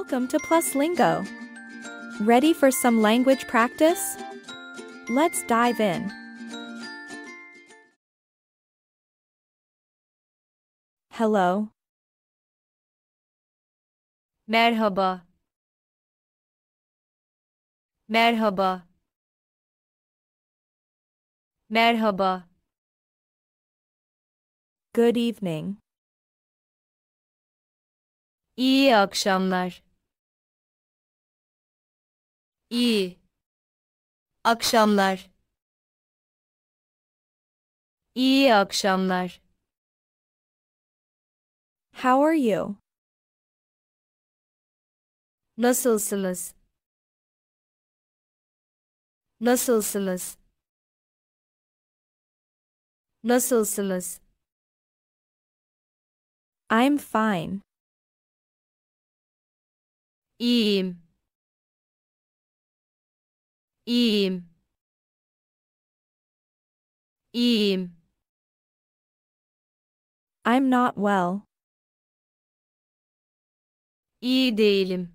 Welcome to Plus Lingo. Ready for some language practice? Let's dive in. Hello. Merhaba. Merhaba. Merhaba. Good evening. İyi akşamlar. İyi. Akşamlar. İyi akşamlar. How are you? Nasılsınız? Nasılsınız? Nasılsınız? I'm fine. İyiyim. İyiyim. İyiyim. I'm not well. İyi değilim.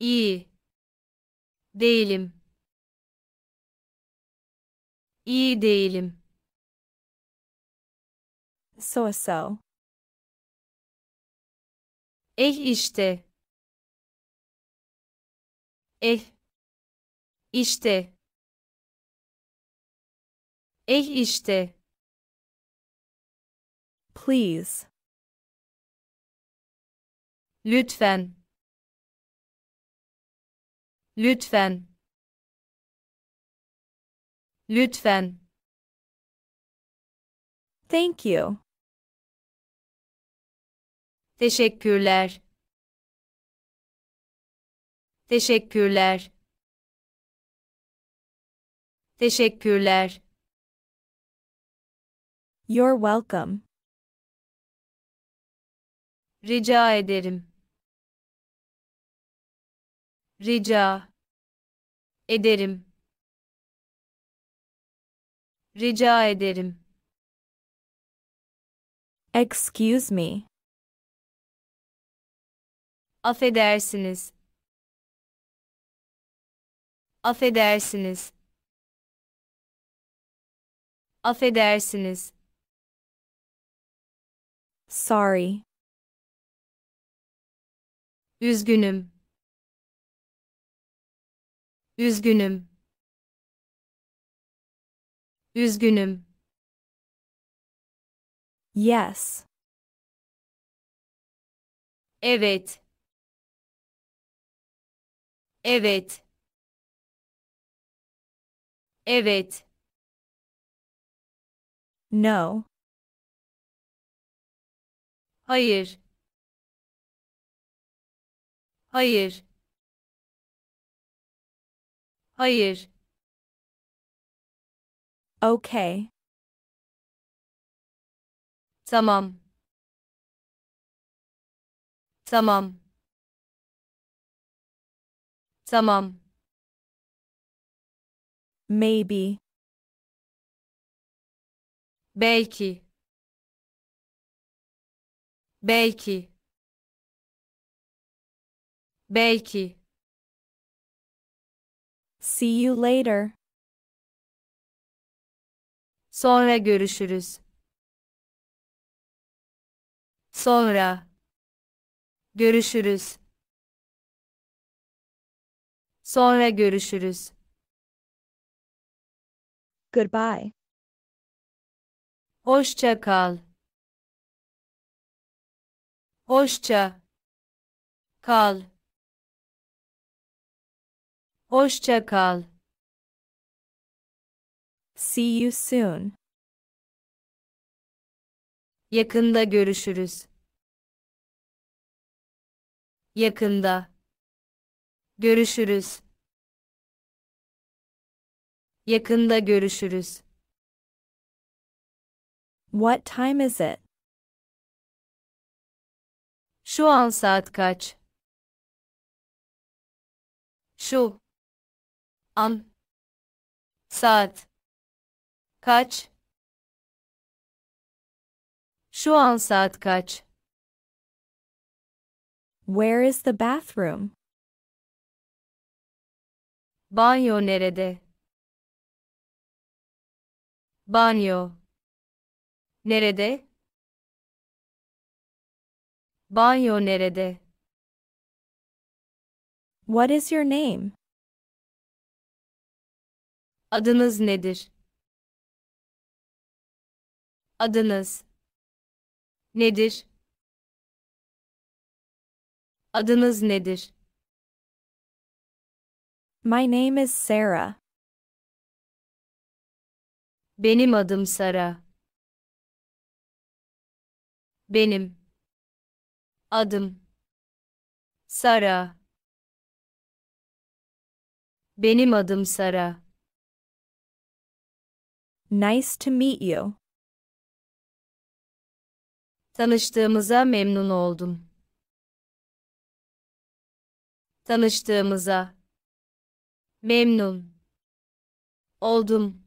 İyi. Değilim. İyi değilim. So so. Eh işte. Eh. İşte. Eh işte. Please. Lütfen. Lütfen. Lütfen. Thank you. Teşekkürler. Teşekkürler. Teşekkürler. You're welcome. Rica ederim. Rica ederim. Rica ederim. Excuse me. Affedersiniz. Affedersiniz. Affedersiniz. Sorry. Üzgünüm. Üzgünüm. Üzgünüm. Yes. Evet. Evet. Evet. No. Hayır. Hayır. Hayır. Okay. Tamam. Tamam. Tamam. Maybe. Belki. Belki. Belki. See you later. Sonra görüşürüz. Sonra. Görüşürüz. Sonra görüşürüz. Goodbye. Hoşça kal. Hoşça kal. Hoşça kal. See you soon. Yakında görüşürüz. Yakında görüşürüz. Yakında görüşürüz. What time is it? Şu an saat kaç? Şu an saat kaç? Şu an saat kaç? Where is the bathroom? Banyo nerede? Banyo. Nerede? Banyo nerede? What is your name? Adınız nedir? Adınız nedir? Adınız nedir? My name is Sarah. Benim adım Sara. Benim adım Sara. Benim adım Sara. Nice to meet you. Tanıştığımıza memnun oldum. Tanıştığımıza memnun oldum.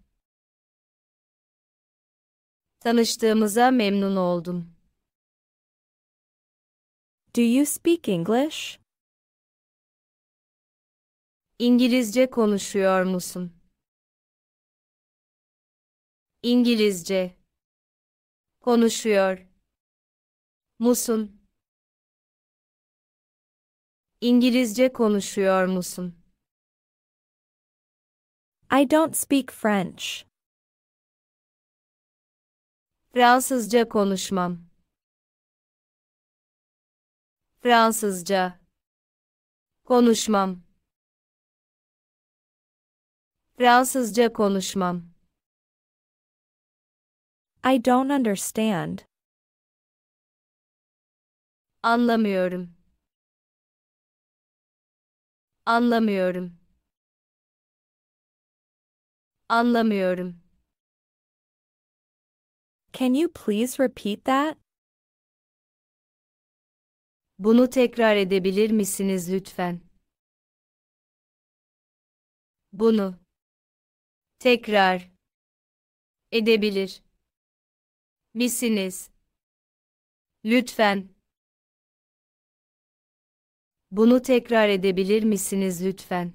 Tanıştığımıza memnun oldum. Do you speak English? İngilizce konuşuyor musun? İngilizce konuşuyor musun? İngilizce konuşuyor musun? I don't speak French. Fransızca konuşmam. Fransızca konuşmam. Fransızca konuşmam. I don't understand. Anlamıyorum. Anlamıyorum. Anlamıyorum. Can you please repeat that? Bunu tekrar edebilir misiniz lütfen? Bunu tekrar edebilir misiniz? Lütfen. Bunu tekrar edebilir misiniz lütfen?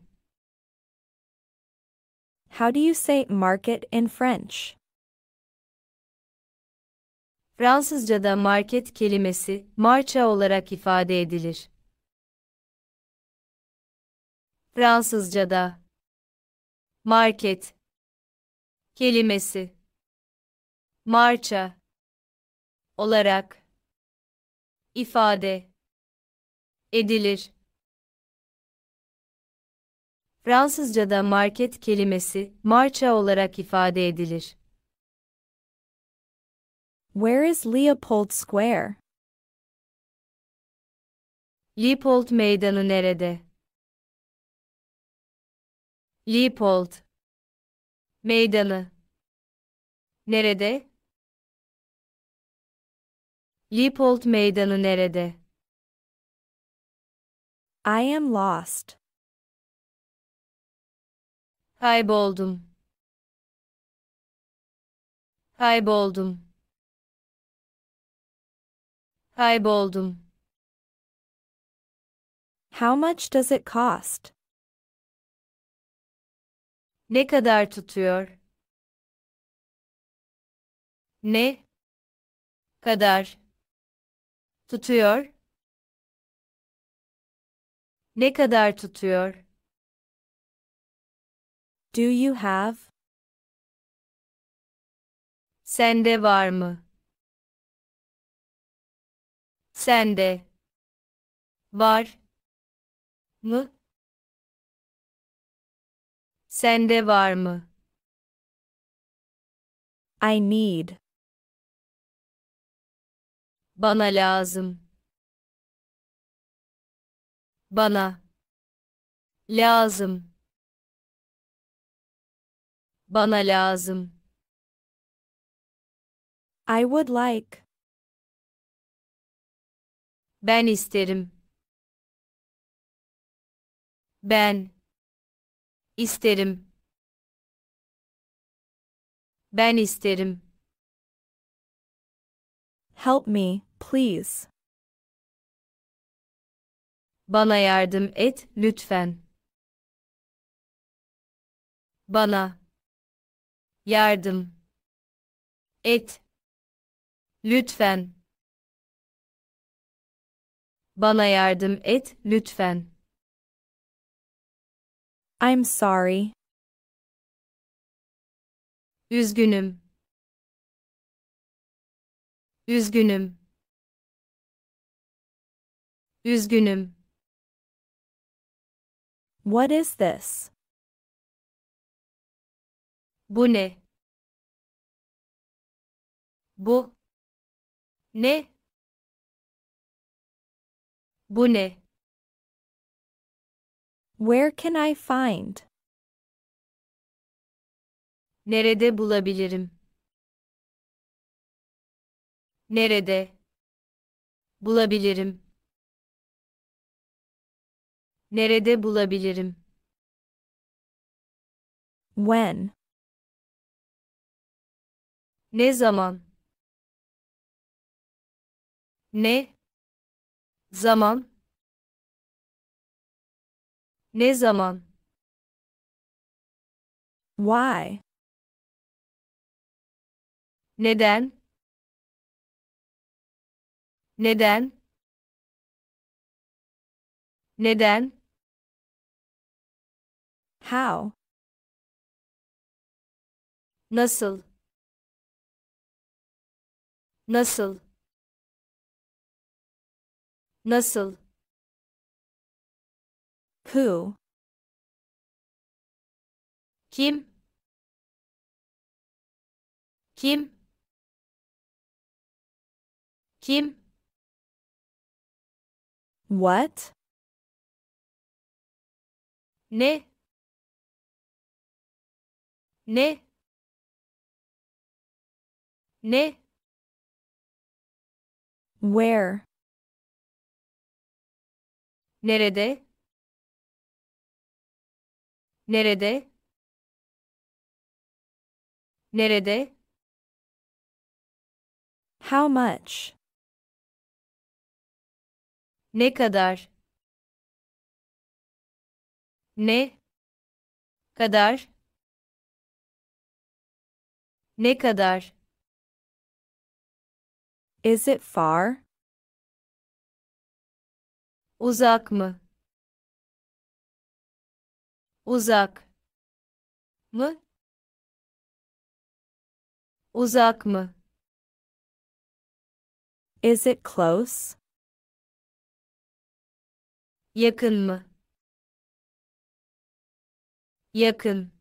How do you say market in French? Fransızca'da market kelimesi marcha olarak ifade edilir. Fransızca'da market kelimesi marcha olarak ifade edilir. Fransızca'da market kelimesi marcha olarak ifade edilir. Where is Leopold Square? Leopold Meydanı nerede? Leopold Meydanı Nerede? Leopold Meydanı nerede? I am lost. Kayboldum. Kayboldum. Kayboldum. How much does it cost? Ne kadar tutuyor? Ne kadar tutuyor? Ne kadar tutuyor? Do you have? Sende var mı? Sende. Var. Mı? Sende var mı? I need. Bana lazım. Bana. Lazım. Bana lazım. I would like. Ben isterim. Ben isterim. Ben isterim. Help me, please. Bana yardım et, lütfen. Bana yardım et lütfen bana yardım et, lütfen. I'm sorry. Üzgünüm. Üzgünüm. Üzgünüm. What is this? Bu ne? Bu ne? Bu ne? Where can I find? Nerede bulabilirim? Nerede? Bulabilirim. Nerede bulabilirim? When? Ne zaman? Ne Zaman. Ne zaman? Why? Neden? Neden? Neden? How? Nasıl? Nasıl? Nasıl? Who? Kim? Kim? Kim? What? Ne? Ne? Ne? Where? Nerede? Nerede? Nerede? How much? Ne kadar? Ne? Kadar? Ne kadar? Is it far? Uzak mı? Uzak mı? Uzak mı? Is it close? Yakın mı? Yakın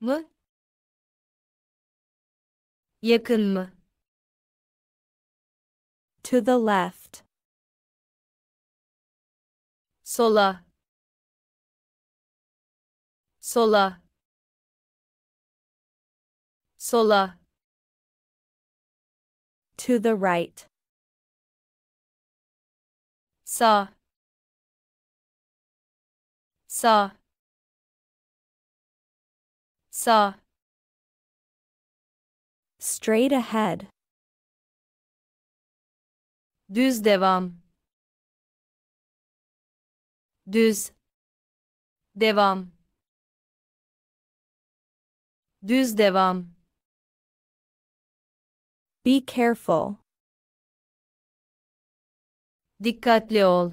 mı? Yakın mı? To the left. sola sola sola to the right sa sa sa straight ahead düz devam düz devam düz devam be careful dikkatli ol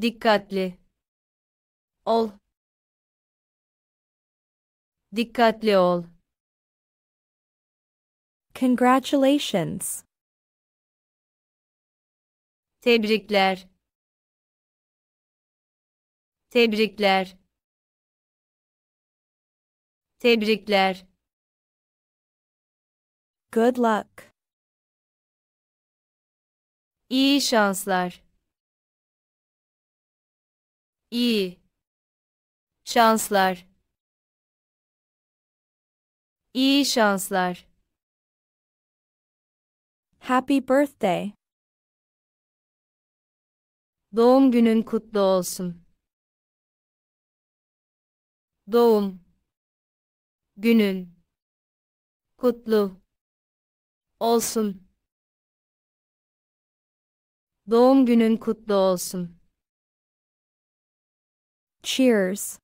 dikkatli ol dikkatli ol Congratulations. Tebrikler. Tebrikler. Tebrikler. Good luck. İyi şanslar. İyi şanslar. İyi şanslar. Happy birthday. Doğum günün kutlu olsun. Doğum günün kutlu olsun. Doğum günün kutlu olsun. Cheers.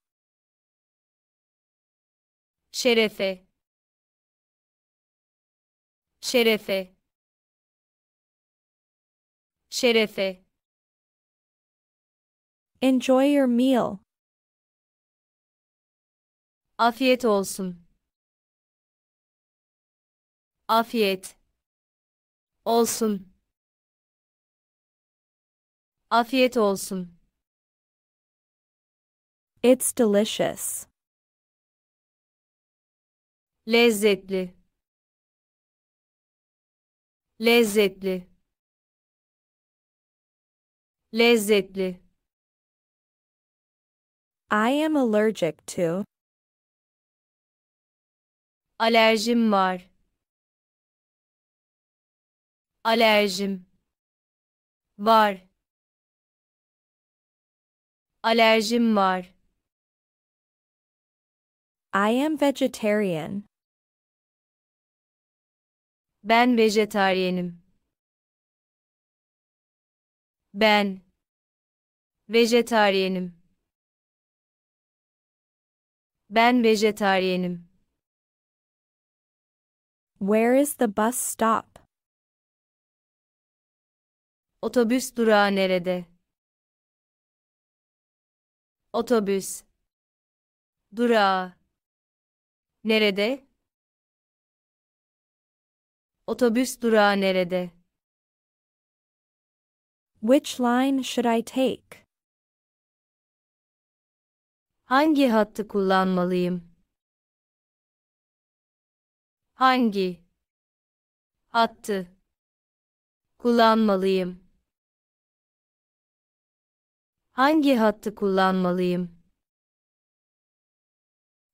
Şerefe. Şerefe. Şerefe. Enjoy your meal. Afiyet olsun. Afiyet olsun. Afiyet olsun. It's delicious. Lezzetli. Lezzetli. Lezzetli. I am allergic to. Alerjim var. Alerjim var. Alerjim var. I am vegetarian. Ben vejetaryenim. Ben vejetaryenim. Ben vejetaryenim. Where is the bus stop? Otobüs durağı nerede? Otobüs durağı nerede? Otobüs durağı nerede? Which line should I take? Hangi hattı kullanmalıyım? Hangi hattı kullanmalıyım? Hangi hattı kullanmalıyım?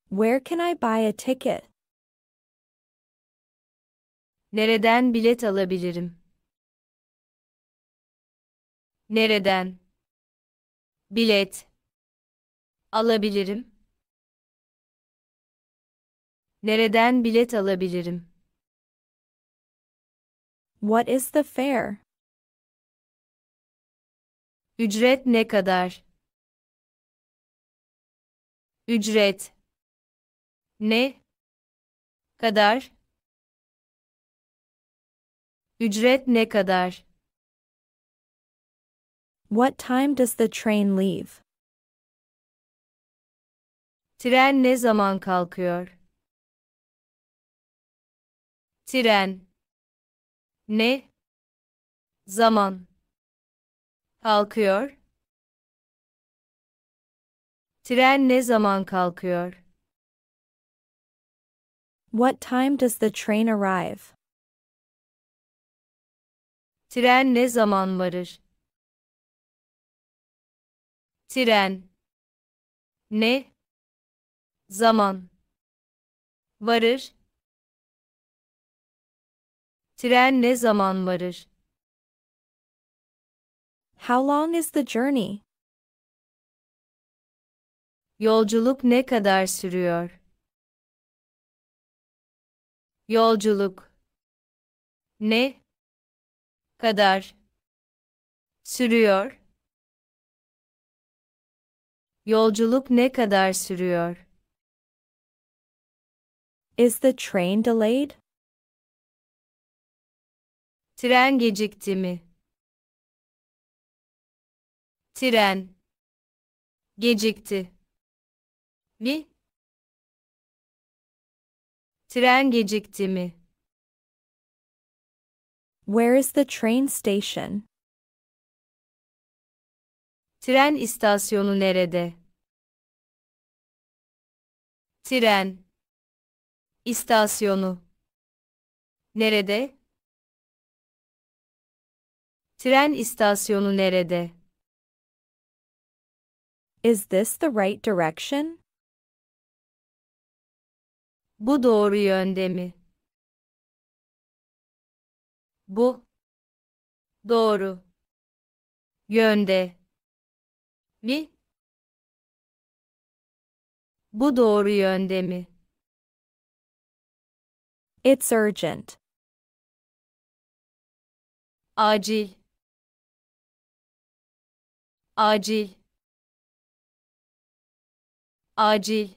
Where can I buy a ticket? Nereden bilet alabilirim? Nereden? Bilet alabilirim? Nereden bilet alabilirim? What is the fare? Ücret ne kadar? Ücret ne kadar? Ücret ne kadar? What time does the train leave? Tren ne zaman kalkıyor? Tren ne zaman kalkıyor? Tren ne zaman kalkıyor? What time does the train arrive? Tren ne zaman varır? Tren ne zaman varır Tren ne zaman varır? How long is the journey? Yolculuk ne kadar sürüyor? Yolculuk ne kadar sürüyor? Yolculuk ne kadar sürüyor? Is the train delayed? Tren gecikti mi? Tren gecikti mi? Tren gecikti mi? Where is the train station? Tren istasyonu nerede? Tren İstasyonu. Nerede? Tren istasyonu nerede? Is this the right direction? Bu doğru yönde mi? Bu doğru yönde mi? Bu doğru yönde mi? It's urgent. Acil. Acil. Acil.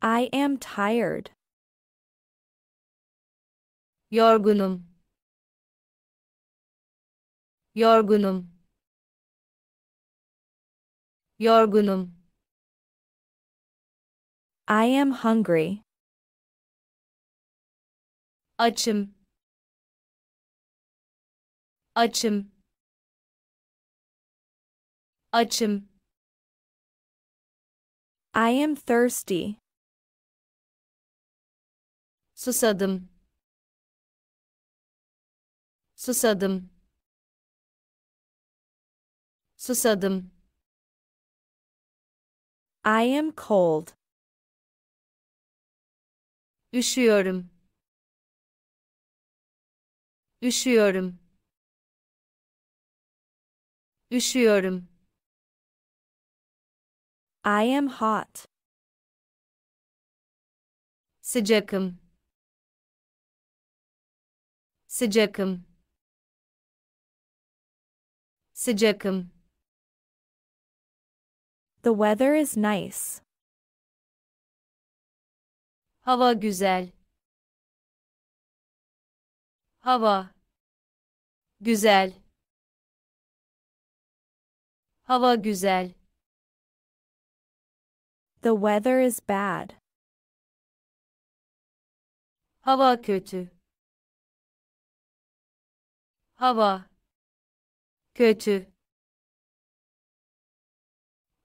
I am tired. Yorgunum. Yorgunum. Yorgunum. I am hungry. açım açım açım I am thirsty. Susadım. Susadım. Susadım. I am cold. Üşüyorum. Üşüyorum. Üşüyorum. I am hot. Sıcakım. Sıcakım. Sıcakım. The weather is nice. Hava güzel. hava güzel hava güzel The weather is bad. Hava kötü. Hava kötü.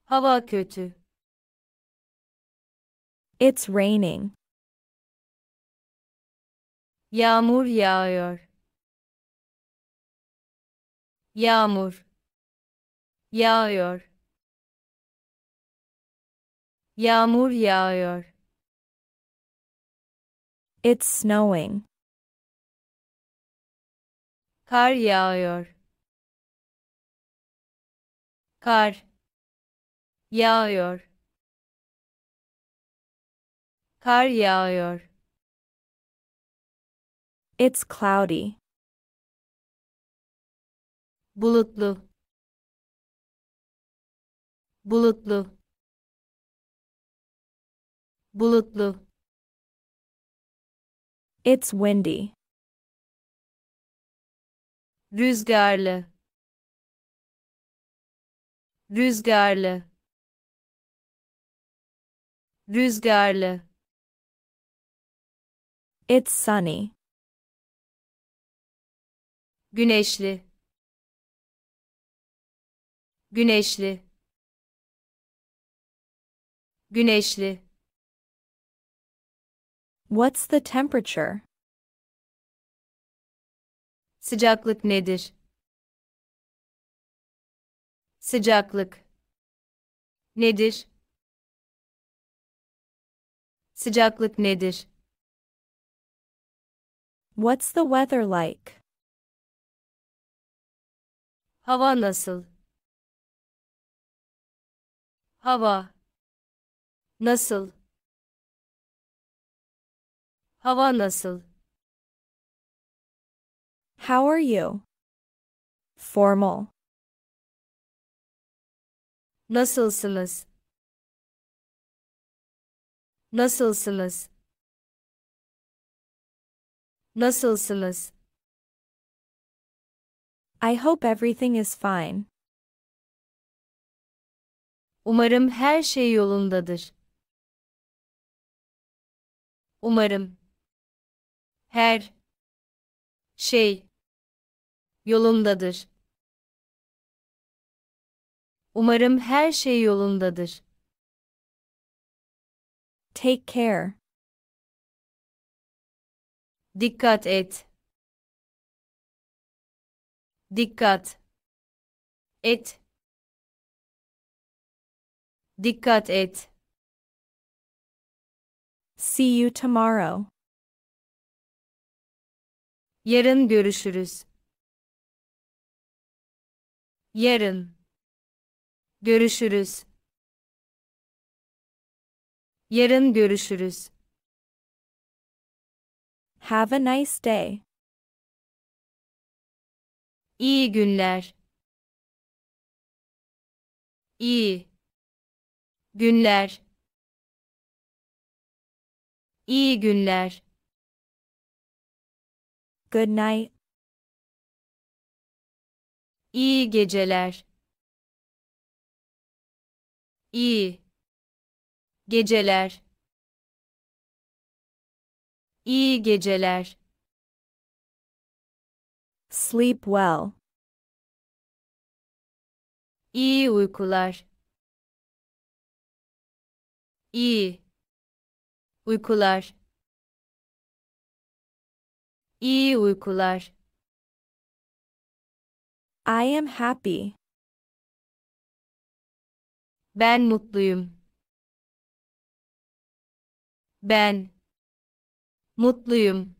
Hava kötü. It's raining. Yağmur yağıyor. Yağmur yağıyor. Yağmur yağıyor. It's snowing. Kar yağıyor. Kar yağıyor. Kar yağıyor. It's cloudy. Bulutlu. Bulutlu. Bulutlu. It's windy. Rüzgarlı. Rüzgarlı. Rüzgarlı. It's sunny. güneşli güneşli güneşli What's the temperature? Sıcaklık nedir? Sıcaklık nedir? Sıcaklık nedir? What's the weather like? Hava nasıl? Hava nasıl? Hava nasıl? How are you? Formal. Nasılsınız? Nasılsınız? Nasılsınız? I hope everything is fine. Umarım her şey yolundadır. Umarım her şey yolundadır. Umarım her şey yolundadır. Take care. Dikkat et dikkat et dikkat et See you tomorrow. Yarın görüşürüz. Yarın görüşürüz. Yarın görüşürüz. Have a nice day. İyi günler. İyi günler. İyi günler. Good night. İyi geceler. İyi geceler. İyi geceler. Sleep well. İyi uykular. İyi uykular. İyi uykular. I am happy. Ben mutluyum. Ben mutluyum.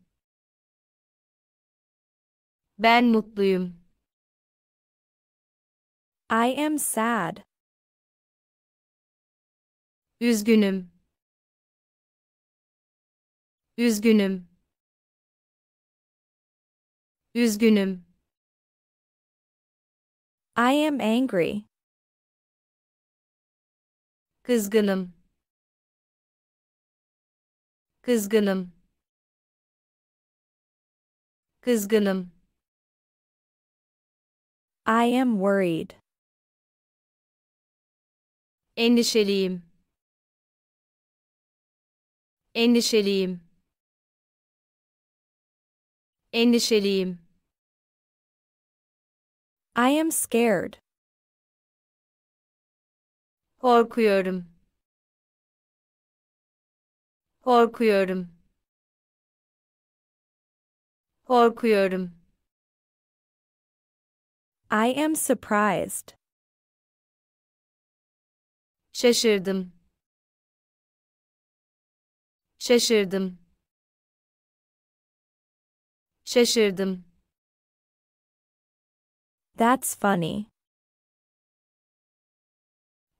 Ben mutluyum. I am sad. Üzgünüm. Üzgünüm. Üzgünüm. I am angry. Kızgınım. Kızgınım. Kızgınım. I am worried. Endişeliyim. Endişeliyim. Endişeliyim. I am scared. Korkuyorum. Korkuyorum. Korkuyorum. I am surprised. Şaşırdım. Şaşırdım. Şaşırdım. That's funny.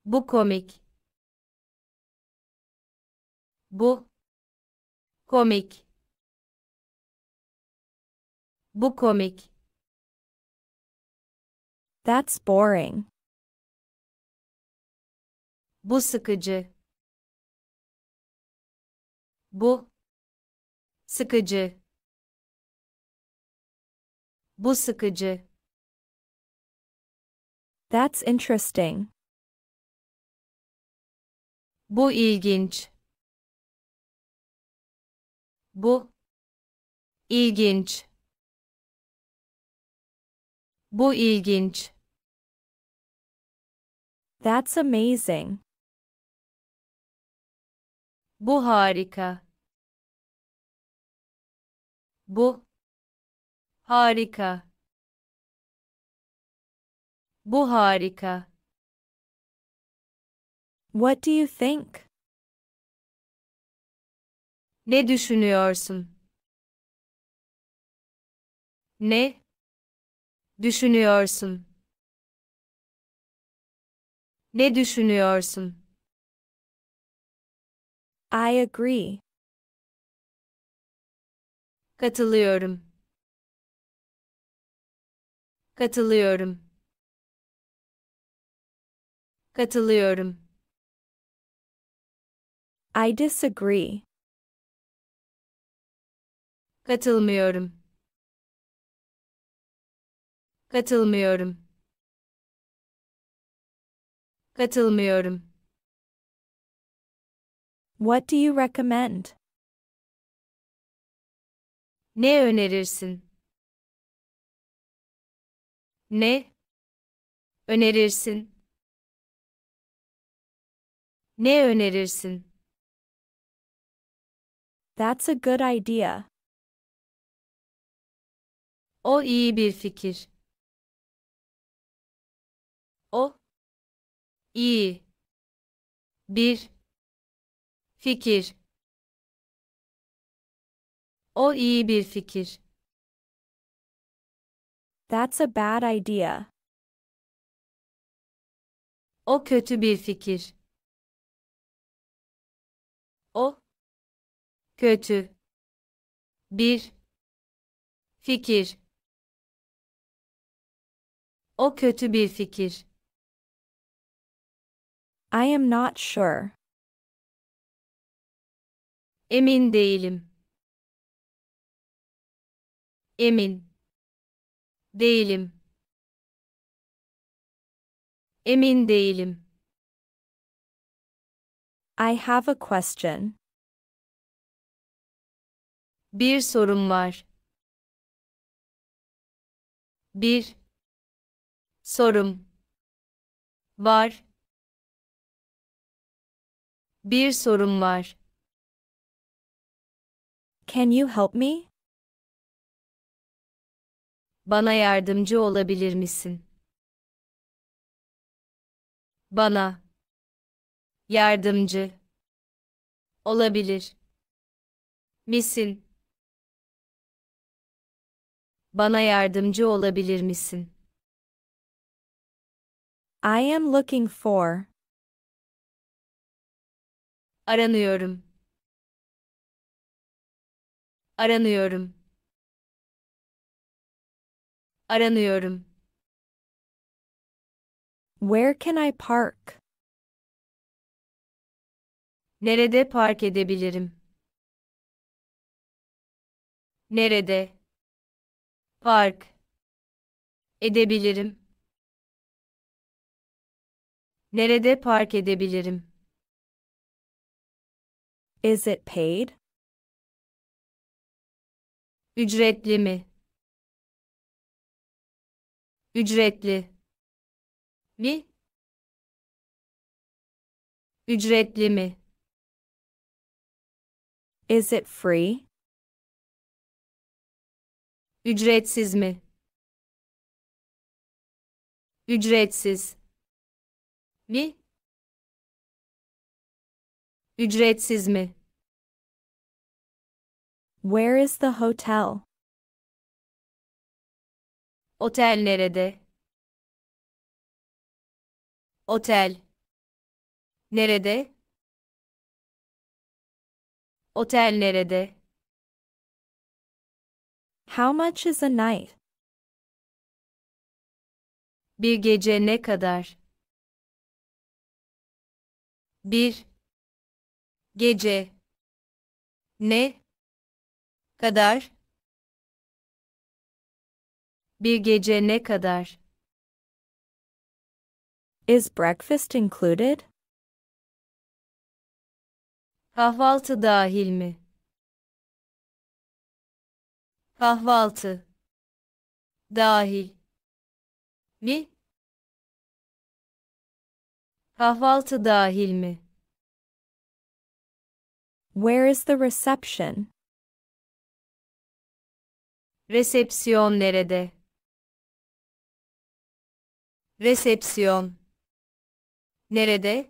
Bu komik. Bu komik. Bu komik. That's boring. Bu sıkıcı. Bu sıkıcı. Bu sıkıcı. That's interesting. Bu ilginç. Bu ilginç. Bu ilginç. That's amazing. Bu harika. Bu harika. Bu harika. What do you think? Ne düşünüyorsun? Ne düşünüyorsun? Ne düşünüyorsun? I agree. Katılıyorum. Katılıyorum. Katılıyorum. I disagree. Katılmıyorum. Katılmıyorum. Katılmıyorum. What do you recommend? Ne önerirsin? Ne önerirsin? Ne önerirsin? That's a good idea. O iyi bir fikir. O i bir fikir O iyi bir fikir. That's a bad idea. O kötü bir fikir. O kötü bir fikir. O kötü bir fikir. I am not sure. Emin değilim. Emin. Değilim. Emin değilim. I have a question. Bir sorum var. Bir sorum var. Bir sorun var. Can you help me? Bana yardımcı olabilir misin? Bana yardımcı olabilir misin? Bana yardımcı olabilir misin? I am looking for aranıyorum aranıyorum aranıyorum Where can I park? Nerede park edebilirim? Nerede? Park edebilirim. Nerede park edebilirim? Is it paid? Ücretli mi? Ücretli mi? Ücretli mi? Is it free? Ücretsiz mi? Ücretsiz mi? Ücretsiz mi? Where is the hotel? Otel nerede? Otel. Nerede? Otel nerede? How much is a night? Bir gece ne kadar? Bir gece ne kadar bir gece ne kadar Is breakfast included? Kahvaltı dahil mi? Kahvaltı dahil mi? Kahvaltı dahil mi? Where is the reception? Reception, nerede? Reception, Nerede?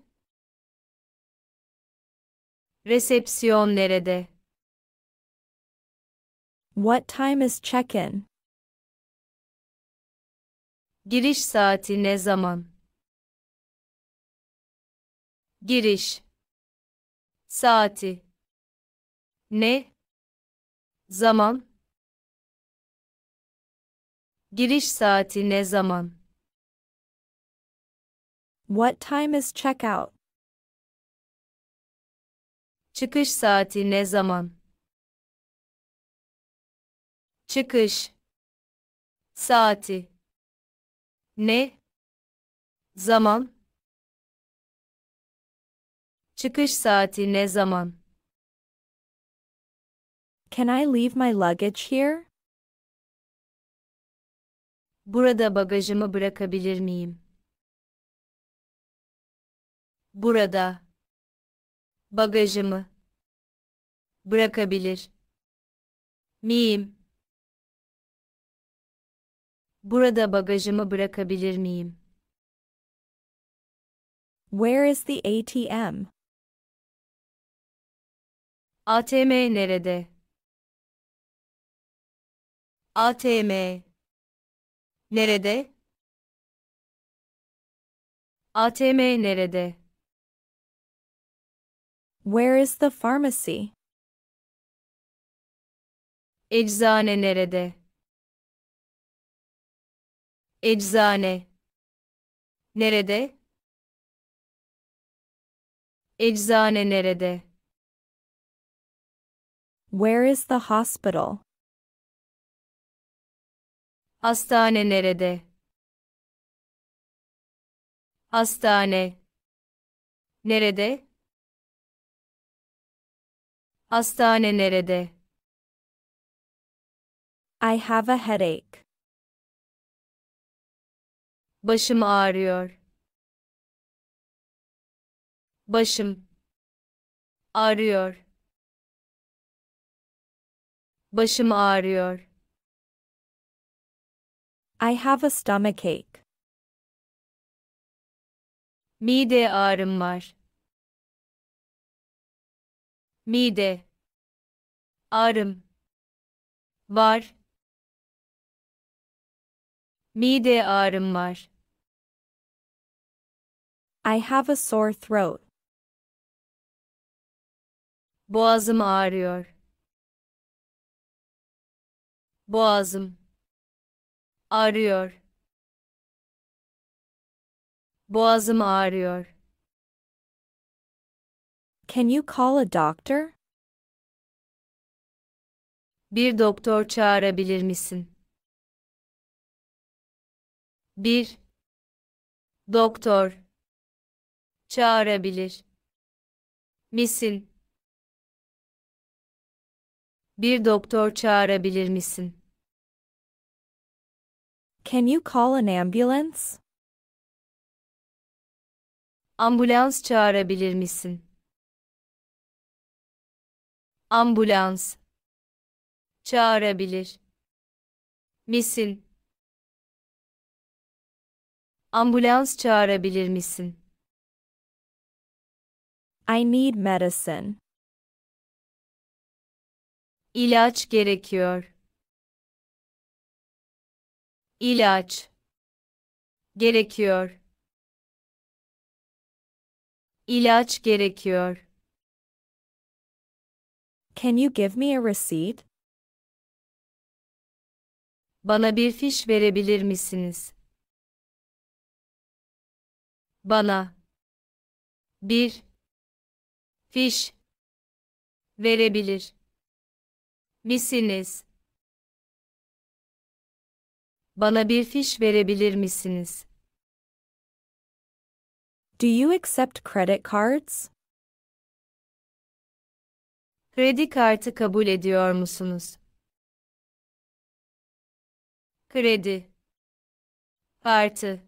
Reception nerede? What time is check-in? Giriş saati ne zaman? Giriş saati ne zaman giriş saati ne zaman What time is checkout? Çıkış saati ne zaman? Çıkış saati ne zaman? Çıkış saati ne zaman? Can I leave my luggage here? Burada bagajımı bırakabilir miyim? Burada. Bagajımı. Bırakabilir. Miyim? Burada bagajımı bırakabilir miyim? Where is the ATM? ATM nerede? ATM Nerede? ATM nerede? Where is the pharmacy? Eczane nerede? Eczane Nerede? Eczane nerede? Where is the hospital? Hastane nerede? Hastane. Nerede? Hastane nerede? I have a headache. Başım ağrıyor. Başım ağrıyor. Başım ağrıyor. I have a stomach ache. Mide ağrım var. Mide ağrım var. Mide ağrım var. I have a sore throat. Boğazım ağrıyor. Boğazım Ağrıyor. Boğazım ağrıyor. Can you call a doctor? Bir doktor çağırabilir misin? Bir doktor çağırabilir misin? Bir doktor çağırabilir misin? Can you call an ambulance? Ambulans çağırabilir misin? Ambulans çağırabilir misin? Ambulans çağırabilir misin? I need medicine. İlaç gerekiyor ilaç gerekiyor ilaç gerekiyor Can you give me a receipt? Bana bir fiş verebilir misiniz? Bana bir fiş verebilir misiniz? Bana bir fiş verebilir misiniz? Do you accept credit cards? Kredi kartı kabul ediyor musunuz? Kredi kartı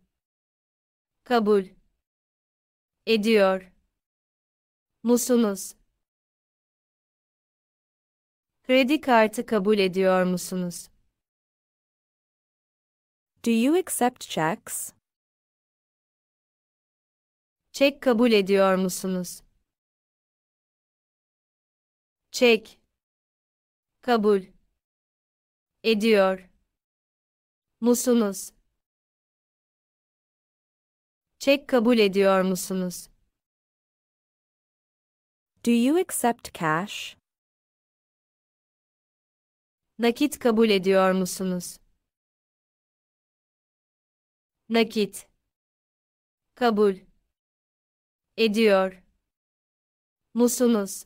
kabul ediyor musunuz? Kredi kartı kabul ediyor musunuz? Do you accept checks? Çek kabul ediyor musunuz? Çek. Kabul. Ediyor. Musunuz? Çek kabul ediyor musunuz? Do you accept cash? Nakit kabul ediyor musunuz? nakit kabul ediyor musunuz?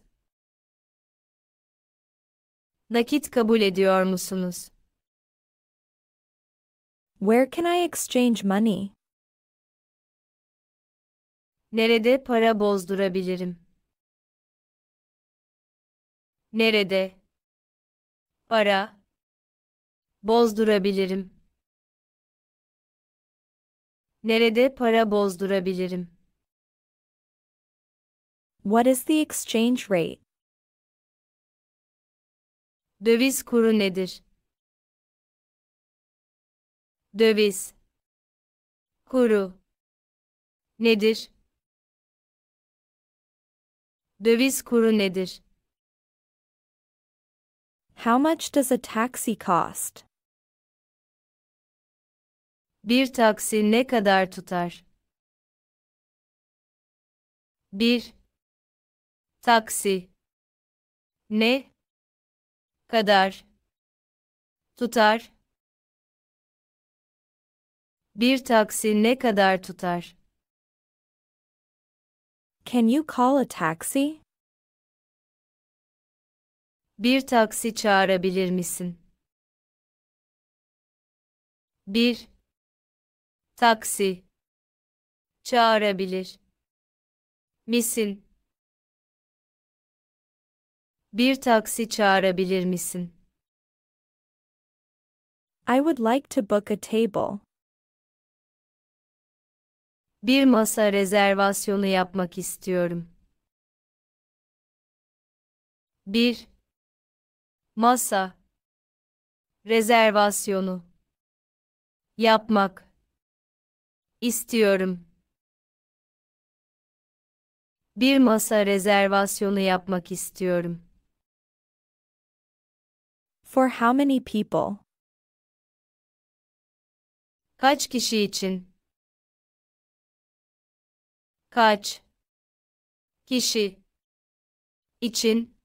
Nakit kabul ediyor musunuz? Where can I exchange money? Nerede para bozdurabilirim? Nerede para bozdurabilirim? Nerede para bozdurabilirim? What is the exchange rate? Döviz kuru nedir? Döviz kuru nedir? Döviz kuru nedir? How much does a taxi cost? Bir taksi ne kadar tutar? 1 Taksi Ne kadar tutar? Bir taksi ne kadar tutar? Can you call a taxi? Bir taksi çağırabilir misin? 1 taksi çağırabilir misin? Bir taksi çağırabilir misin? I would like to book a table. Bir masa rezervasyonu yapmak istiyorum. Bir masa rezervasyonu yapmak istiyorum. Bir masa rezervasyonu yapmak istiyorum. For how many people? Kaç kişi için? Kaç kişi için?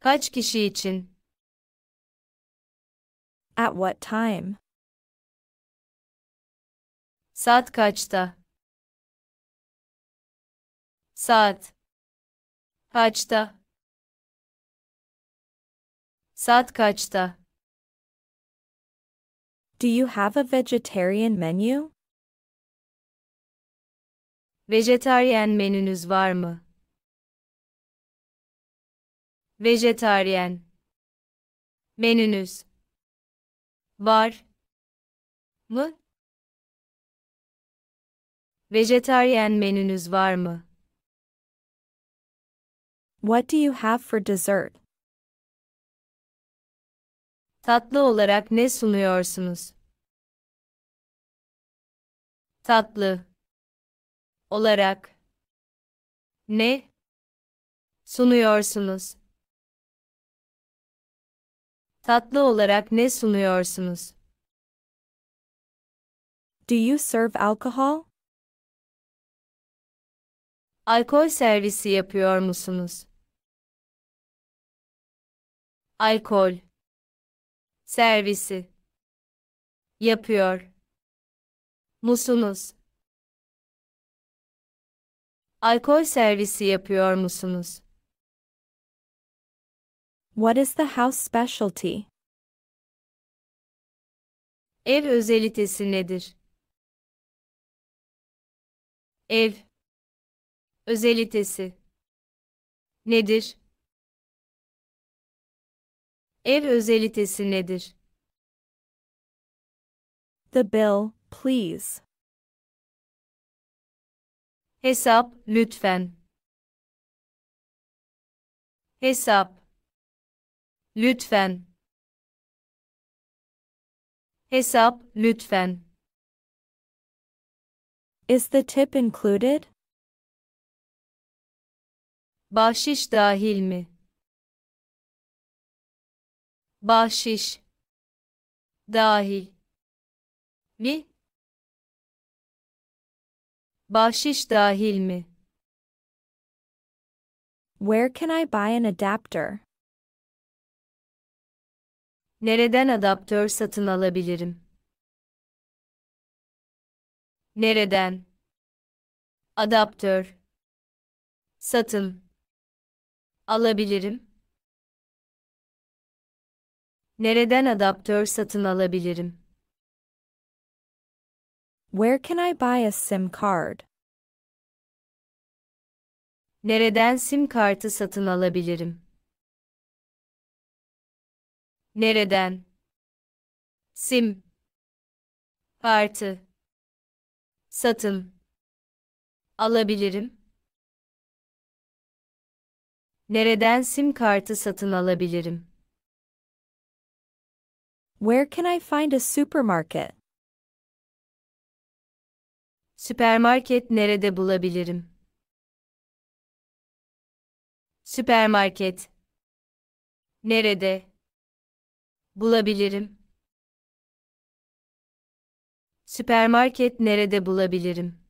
Kaç kişi için? At what time? Saat kaçta? Saat kaçta? Saat kaçta? Do you have a vegetarian menu? Vejetaryen menünüz var mı? Vejetaryen menünüz var mı? Vejetaryen menünüz var mı? What do you have for dessert? Tatlı olarak ne sunuyorsunuz? Tatlı olarak ne sunuyorsunuz? Tatlı olarak ne sunuyorsunuz? Do you serve alcohol? Alkol servisi yapıyor musunuz? Alkol servisi yapıyor musunuz? Alkol servisi yapıyor musunuz? What is the house specialty? Ev özelitesi nedir? Ev Özelitesi nedir? Ev özelitesi nedir? The bill, please. Hesap, lütfen. Hesap. Lütfen. Hesap, lütfen. Is the tip included? Bahşiş dahil mi? Bahşiş dahil mi? Bahşiş dahil mi? Where can I buy an adapter? Nereden adaptör satın alabilirim? Nereden? Adaptör satın Alabilirim. Nereden adaptör satın alabilirim? Where can I buy a SIM card? Nereden SIM kartı satın alabilirim? Nereden? SIM kartı satın alabilirim. Nereden sim kartı satın alabilirim? Where can I find a supermarket? Süpermarket nerede bulabilirim? Süpermarket Nerede bulabilirim? Süpermarket nerede bulabilirim?